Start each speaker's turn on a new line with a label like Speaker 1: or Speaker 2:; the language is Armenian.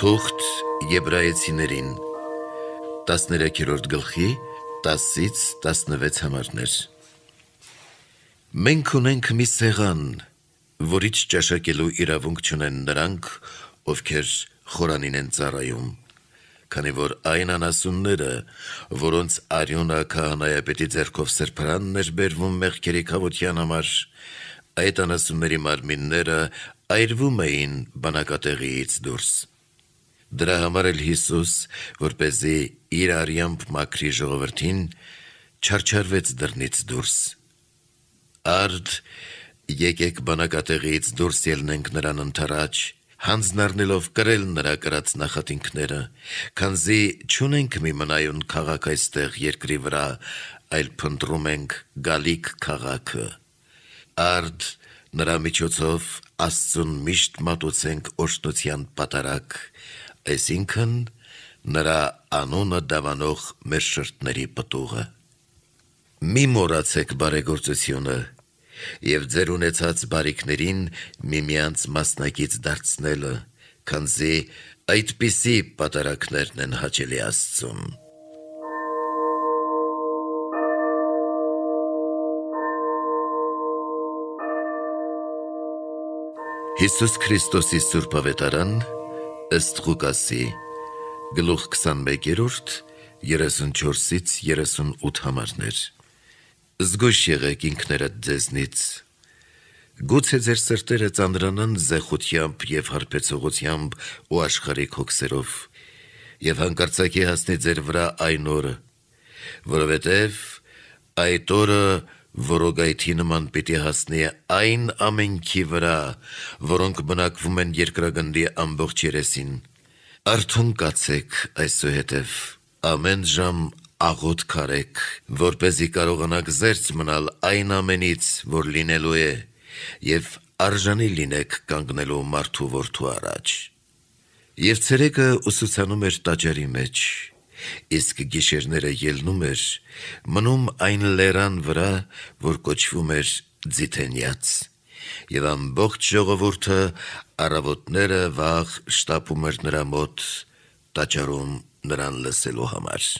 Speaker 1: Թուղթ եբրայեցիներին 13-րդ գլխի 10-ից 16 համարներ Մենք ունենք մի սեղան, որից ճաշակելու իրավունք ունեն նրանք, ովքեր խորանին են ծառայում, քանի որ այն անասունները, որոնց արյունը քահանայապետի ձեռքով սրբրանն էր բերվում մեղքերի կավության համար, այդ անասունների մարմինները այրվում էին բանակատեղիից դուրս։ Դրա համար էլ Հիսուս, որ เป զի իր արյամբ մաքրի ժողովրդին, չարչարվեց դռնից դուրս։ Արդ եկեք բանակատեղից դուրս ելնենք նրան ընթരാճ, հանձնառնելով կրել նրա կրած նախատինքները, քանզի ճունենք մի մնայուն քաղաք այստեղ երկրի վրա, այլ փնտրում ենք գալիք քաղաքը։ Արդ նրա միջոցով Աստծուն միշտ մատուցենք օշտության պատարակ, այսինքն նրա անոնը դավանող մեր շրտների պտուղը։ Մի մոռացեք բարեգործությունը եւ ձեր ունեցած բարիքներին միմյանց մասնակից դարձնելը, քանզի այդպիսի պատարակներն են հաճելի Աստծուն։ Հիսուս Քրիստոսի Սուրբ Ավետարան ըստ Ղուկասի գլուխ 21-րդ 34-ից 38 համարներ։ Զգույշ եղեք ինքներդ ձեզնից։ Գուցե ձեր սրտերը ծանրանան զեղությամբ եւ հարբեցողությամբ ու աշխարհի հոգսերով եւ հանկարծակի հասնի ձեր վրա այն օրը, որովհետեւ այդ օրը որ որոգայթի նման պիտի հասնի այն ամենքի վրա, որոնք բնակվում են երկրագնդի ամբողջ երեսին։ Արթուն կացեք այսուհետև, ամեն ժամ աղոտ քարեք, որ เป զի կարողանաք զերծ մնալ այն ամենից, որ լինելու է, եւ արժանի լինեք կանգնելու մարդու որդու առաջ։ Եվ ցերեկը ուսուսանում էր տաճարի մեջ, իսկ գիշերները ելնում էր, մնում այն լերան վրա, որ կոչվում էր ձիթենյաց։ Եվ ամբողջ ժողովուրդը առավոտները վաղ շտապում էր նրա մոտ, տաճարում նրան լսելու համար։